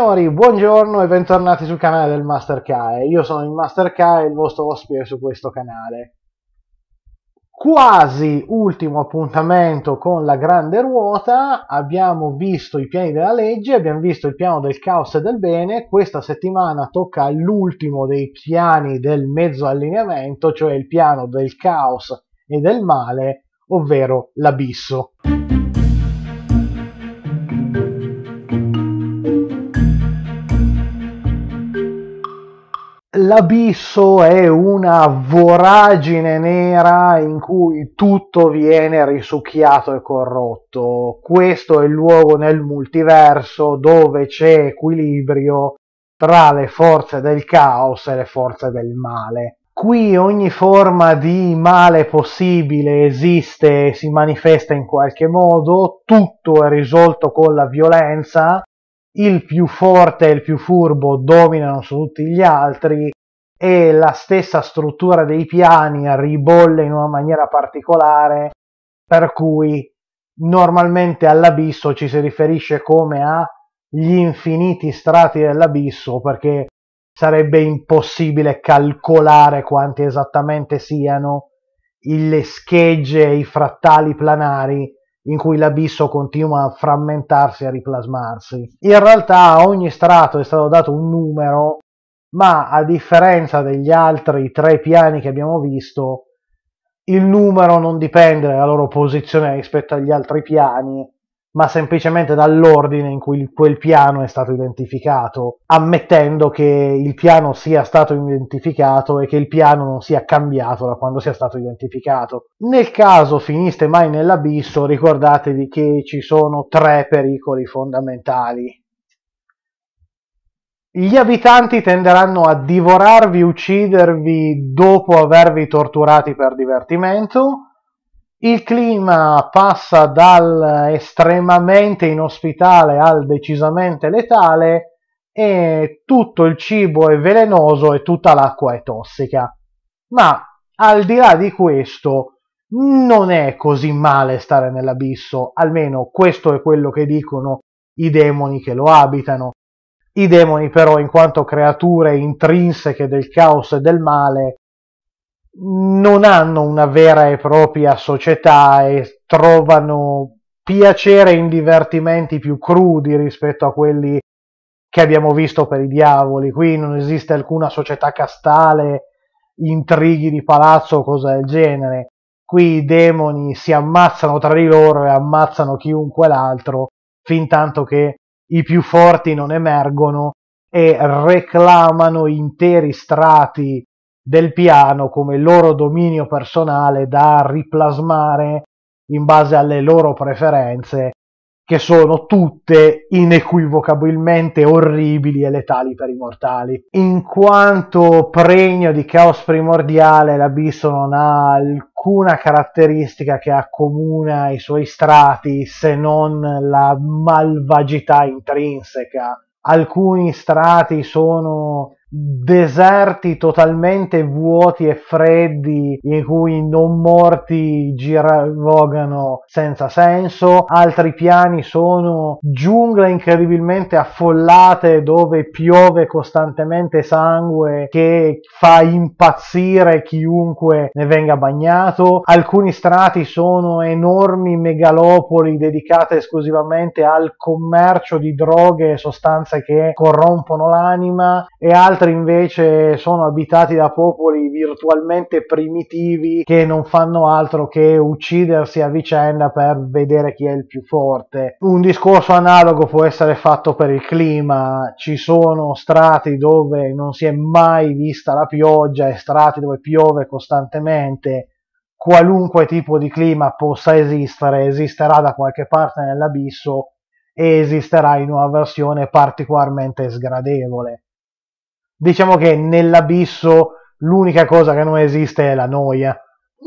signori, buongiorno e bentornati sul canale del Master Kai. Io sono il Master Kai, il vostro ospite su questo canale. Quasi ultimo appuntamento con la grande ruota, abbiamo visto i piani della legge, abbiamo visto il piano del caos e del bene, questa settimana tocca l'ultimo dei piani del mezzo allineamento, cioè il piano del caos e del male, ovvero l'abisso. l'abisso è una voragine nera in cui tutto viene risucchiato e corrotto. Questo è il luogo nel multiverso dove c'è equilibrio tra le forze del caos e le forze del male. Qui ogni forma di male possibile esiste e si manifesta in qualche modo, tutto è risolto con la violenza, il più forte e il più furbo dominano su tutti gli altri e la stessa struttura dei piani ribolle in una maniera particolare, per cui normalmente all'abisso ci si riferisce come agli infiniti strati dell'abisso perché sarebbe impossibile calcolare quanti esattamente siano le schegge e i frattali planari in cui l'abisso continua a frammentarsi e a riplasmarsi. In realtà a ogni strato è stato dato un numero ma a differenza degli altri tre piani che abbiamo visto, il numero non dipende dalla loro posizione rispetto agli altri piani, ma semplicemente dall'ordine in cui quel piano è stato identificato, ammettendo che il piano sia stato identificato e che il piano non sia cambiato da quando sia stato identificato. Nel caso finiste mai nell'abisso, ricordatevi che ci sono tre pericoli fondamentali gli abitanti tenderanno a divorarvi, uccidervi dopo avervi torturati per divertimento. Il clima passa dal estremamente inospitale al decisamente letale e tutto il cibo è velenoso e tutta l'acqua è tossica. Ma al di là di questo, non è così male stare nell'abisso, almeno questo è quello che dicono i demoni che lo abitano. I demoni però, in quanto creature intrinseche del caos e del male, non hanno una vera e propria società e trovano piacere in divertimenti più crudi rispetto a quelli che abbiamo visto per i diavoli. Qui non esiste alcuna società castale, intrighi di palazzo o cose del genere. Qui i demoni si ammazzano tra di loro e ammazzano chiunque l'altro, fin tanto che i più forti non emergono e reclamano interi strati del piano come loro dominio personale da riplasmare in base alle loro preferenze che sono tutte inequivocabilmente orribili e letali per i mortali. In quanto pregno di caos primordiale, l'abisso non ha alcuna caratteristica che accomuna i suoi strati se non la malvagità intrinseca. Alcuni strati sono deserti totalmente vuoti e freddi in cui non morti giravogano senza senso, altri piani sono giungle incredibilmente affollate dove piove costantemente sangue che fa impazzire chiunque ne venga bagnato, alcuni strati sono enormi megalopoli dedicate esclusivamente al commercio di droghe e sostanze che corrompono l'anima e altri altri invece sono abitati da popoli virtualmente primitivi che non fanno altro che uccidersi a vicenda per vedere chi è il più forte. Un discorso analogo può essere fatto per il clima, ci sono strati dove non si è mai vista la pioggia e strati dove piove costantemente. Qualunque tipo di clima possa esistere, esisterà da qualche parte nell'abisso e esisterà in una versione particolarmente sgradevole diciamo che nell'abisso l'unica cosa che non esiste è la noia.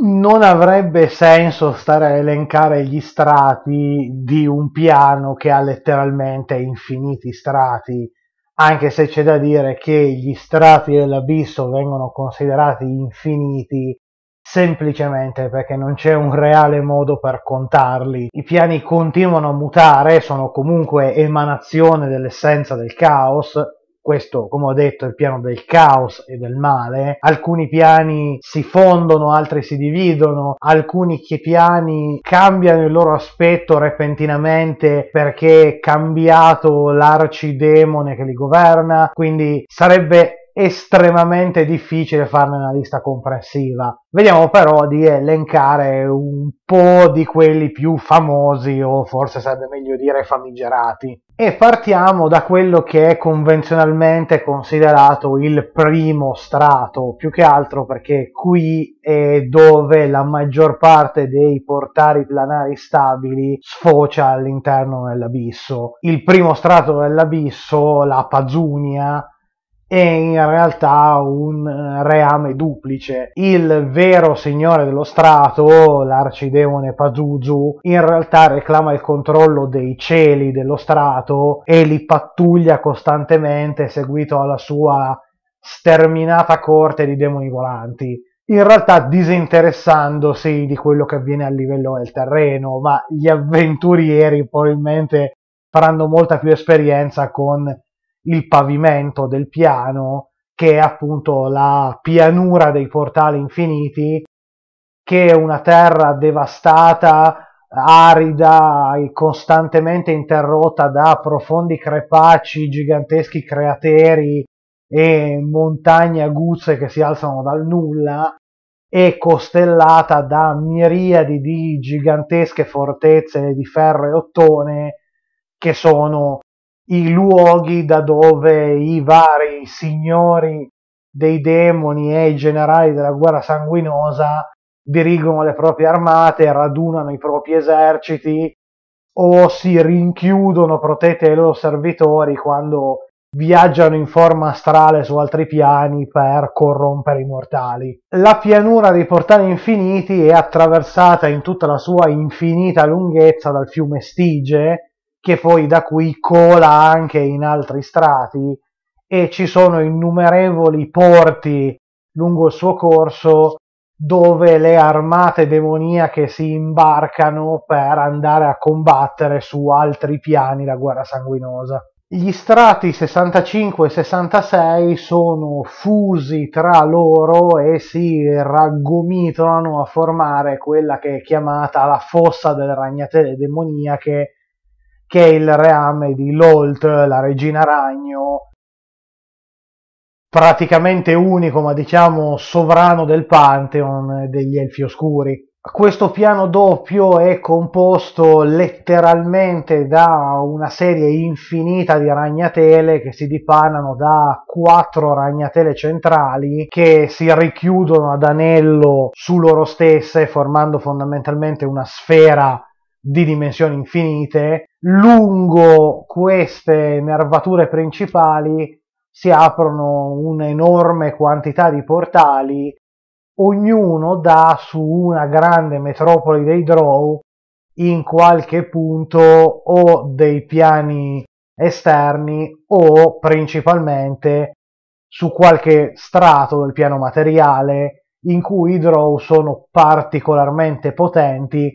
Non avrebbe senso stare a elencare gli strati di un piano che ha letteralmente infiniti strati, anche se c'è da dire che gli strati dell'abisso vengono considerati infiniti semplicemente perché non c'è un reale modo per contarli. I piani continuano a mutare, sono comunque emanazione dell'essenza del caos questo, come ho detto, è il piano del caos e del male. Alcuni piani si fondono, altri si dividono, alcuni piani cambiano il loro aspetto repentinamente perché è cambiato l'arcidemone che li governa, quindi sarebbe estremamente difficile farne una lista comprensiva. Vediamo però di elencare un po' di quelli più famosi o forse sarebbe meglio dire famigerati. E partiamo da quello che è convenzionalmente considerato il primo strato, più che altro perché qui è dove la maggior parte dei portali planari stabili sfocia all'interno dell'abisso. Il primo strato dell'abisso, la Pazunia, è in realtà un eh, reame duplice. Il vero signore dello strato, l'arcidemone Pazuzu, in realtà reclama il controllo dei cieli dello strato e li pattuglia costantemente, seguito alla sua sterminata corte di demoni volanti. In realtà disinteressandosi di quello che avviene a livello del terreno, ma gli avventurieri probabilmente faranno molta più esperienza con il pavimento del piano, che è appunto la pianura dei portali infiniti, che è una terra devastata, arida e costantemente interrotta da profondi crepacci, giganteschi crateri e montagne aguzze che si alzano dal nulla e costellata da miriadi di gigantesche fortezze di ferro e ottone che sono i luoghi da dove i vari signori dei demoni e i generali della guerra sanguinosa dirigono le proprie armate, radunano i propri eserciti o si rinchiudono protetti ai loro servitori quando viaggiano in forma astrale su altri piani per corrompere i mortali. La pianura dei portali infiniti è attraversata in tutta la sua infinita lunghezza dal fiume Stige, che poi da qui cola anche in altri strati e ci sono innumerevoli porti lungo il suo corso dove le armate demoniache si imbarcano per andare a combattere su altri piani la guerra sanguinosa. Gli strati 65 e 66 sono fusi tra loro e si raggomitolano a formare quella che è chiamata la fossa delle ragnatele demoniache, che è il reame di Lolt, la regina ragno, praticamente unico, ma diciamo sovrano del Pantheon degli Elfi Oscuri. Questo piano doppio è composto letteralmente da una serie infinita di ragnatele che si dipanano da quattro ragnatele centrali che si richiudono ad anello su loro stesse formando fondamentalmente una sfera di dimensioni infinite, lungo queste nervature principali si aprono un'enorme quantità di portali, ognuno dà su una grande metropoli dei Drow in qualche punto o dei piani esterni o principalmente su qualche strato del piano materiale in cui i Drow sono particolarmente potenti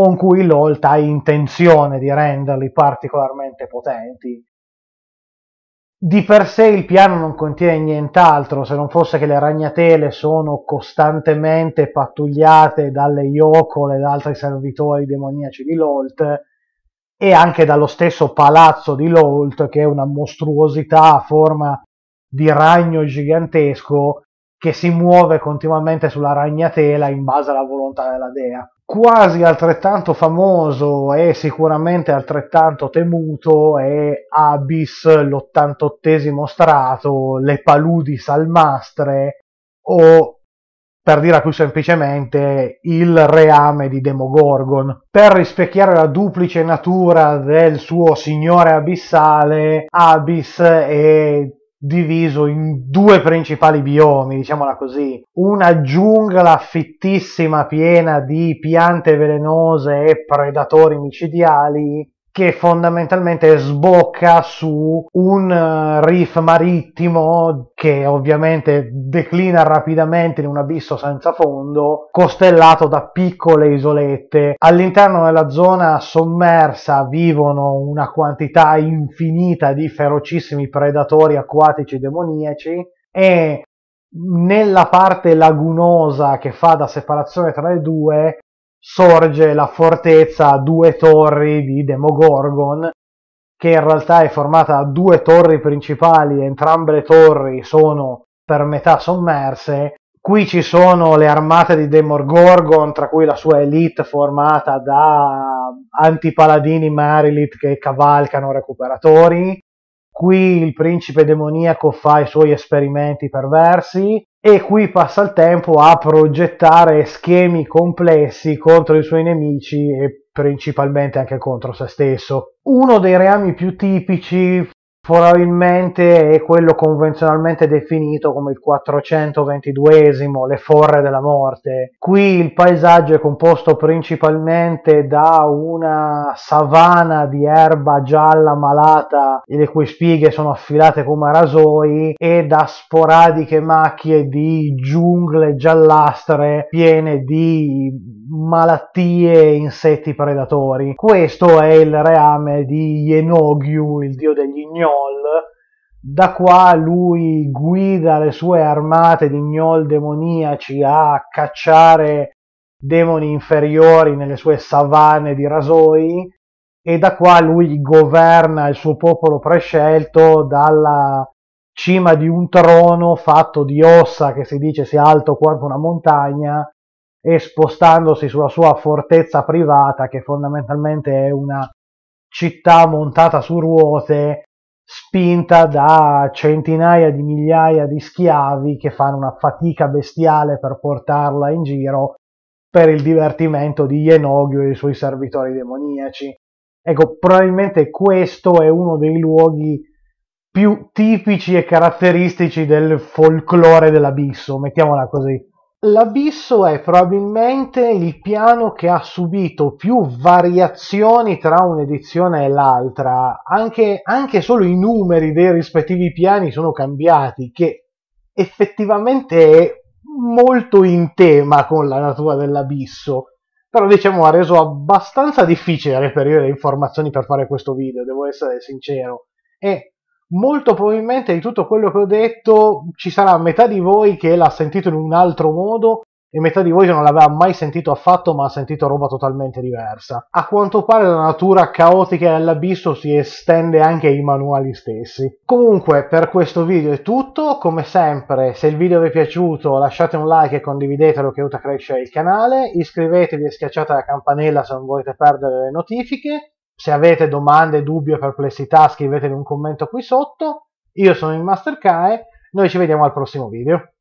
o in cui l'Olt ha intenzione di renderli particolarmente potenti. Di per sé il piano non contiene nient'altro se non fosse che le ragnatele sono costantemente pattugliate dalle Yokol e da altri servitori demoniaci di Lolt e anche dallo stesso palazzo di Lolt che è una mostruosità a forma di ragno gigantesco che si muove continuamente sulla ragnatela in base alla volontà della dea. Quasi altrettanto famoso e sicuramente altrettanto temuto è Abis, l'88 strato, le paludi salmastre o, per dire più semplicemente, il reame di Demogorgon. Per rispecchiare la duplice natura del suo signore abissale, Abis è diviso in due principali biomi, diciamola così, una giungla fittissima piena di piante velenose e predatori micidiali che fondamentalmente sbocca su un eh, riff marittimo che ovviamente declina rapidamente in un abisso senza fondo, costellato da piccole isolette. All'interno della zona sommersa vivono una quantità infinita di ferocissimi predatori acquatici demoniaci e nella parte lagunosa che fa da separazione tra le due sorge la fortezza a due torri di Demogorgon, che in realtà è formata da due torri principali, entrambe le torri sono per metà sommerse. Qui ci sono le armate di Demogorgon, tra cui la sua elite formata da antipaladini Marilith che cavalcano recuperatori. Qui il principe demoniaco fa i suoi esperimenti perversi e qui passa il tempo a progettare schemi complessi contro i suoi nemici e principalmente anche contro se stesso. Uno dei reami più tipici probabilmente è quello convenzionalmente definito come il 422esimo, le forre della morte. Qui il paesaggio è composto principalmente da una savana di erba gialla malata, le cui spighe sono affilate come rasoi, e da sporadiche macchie di giungle giallastre piene di malattie e insetti predatori. Questo è il reame di Yenogyu, il dio degli ignoti Gnoll, da qua lui guida le sue armate di gnoll demoniaci a cacciare demoni inferiori nelle sue savane di rasoi e da qua lui governa il suo popolo prescelto dalla cima di un trono fatto di ossa che si dice sia alto quanto una montagna e spostandosi sulla sua fortezza privata che fondamentalmente è una città montata su ruote spinta da centinaia di migliaia di schiavi che fanno una fatica bestiale per portarla in giro per il divertimento di Ienogio e i suoi servitori demoniaci. Ecco, probabilmente questo è uno dei luoghi più tipici e caratteristici del folklore dell'abisso, mettiamola così. L'abisso è probabilmente il piano che ha subito più variazioni tra un'edizione e l'altra, anche, anche solo i numeri dei rispettivi piani sono cambiati, che effettivamente è molto in tema con la natura dell'abisso però diciamo ha reso abbastanza difficile reperire le informazioni per fare questo video, devo essere sincero. E molto probabilmente di tutto quello che ho detto ci sarà metà di voi che l'ha sentito in un altro modo e metà di voi che non l'aveva mai sentito affatto ma ha sentito roba totalmente diversa. A quanto pare la natura caotica dell'abisso si estende anche ai manuali stessi. Comunque per questo video è tutto, come sempre se il video vi è piaciuto lasciate un like e condividetelo che aiuta a crescere il canale, iscrivetevi e schiacciate la campanella se non volete perdere le notifiche se avete domande, dubbi o perplessità scriveteli un commento qui sotto. Io sono il Master Kae, noi ci vediamo al prossimo video.